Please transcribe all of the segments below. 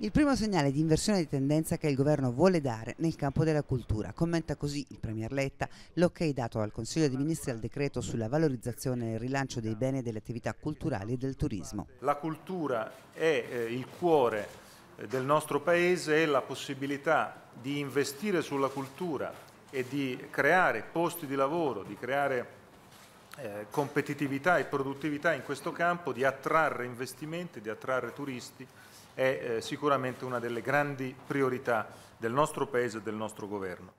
Il primo segnale di inversione di tendenza che il governo vuole dare nel campo della cultura, commenta così il Premier Letta l'ok dato dal Consiglio dei Ministri al decreto sulla valorizzazione e il rilancio dei beni e delle attività culturali e del turismo. La cultura è eh, il cuore eh, del nostro Paese e la possibilità di investire sulla cultura e di creare posti di lavoro, di creare eh, competitività e produttività in questo campo, di attrarre investimenti, di attrarre turisti, è eh, sicuramente una delle grandi priorità del nostro Paese e del nostro Governo.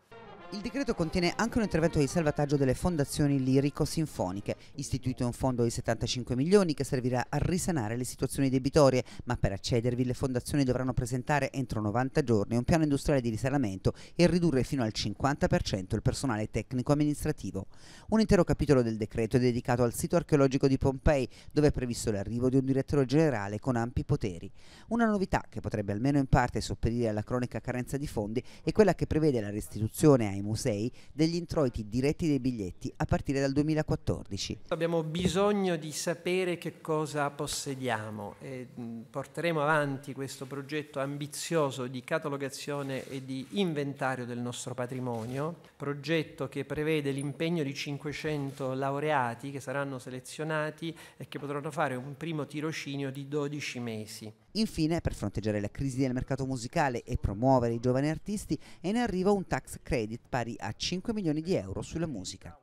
Il decreto contiene anche un intervento di salvataggio delle fondazioni lirico-sinfoniche, istituito un fondo di 75 milioni che servirà a risanare le situazioni debitorie, ma per accedervi le fondazioni dovranno presentare entro 90 giorni un piano industriale di risanamento e ridurre fino al 50% il personale tecnico-amministrativo. Un intero capitolo del decreto è dedicato al sito archeologico di Pompei, dove è previsto l'arrivo di un direttore generale con ampi poteri. Una novità che potrebbe almeno in parte sopperire alla cronica carenza di fondi è quella che prevede la restituzione ai ai musei degli introiti diretti dei biglietti a partire dal 2014. Abbiamo bisogno di sapere che cosa possediamo e mm, porteremo avanti questo progetto ambizioso di catalogazione e di inventario del nostro patrimonio, progetto che prevede l'impegno di 500 laureati che saranno selezionati e che potranno fare un primo tirocinio di 12 mesi. Infine, per fronteggiare la crisi del mercato musicale e promuovere i giovani artisti, è in arrivo un tax credit pari a 5 milioni di euro sulla musica.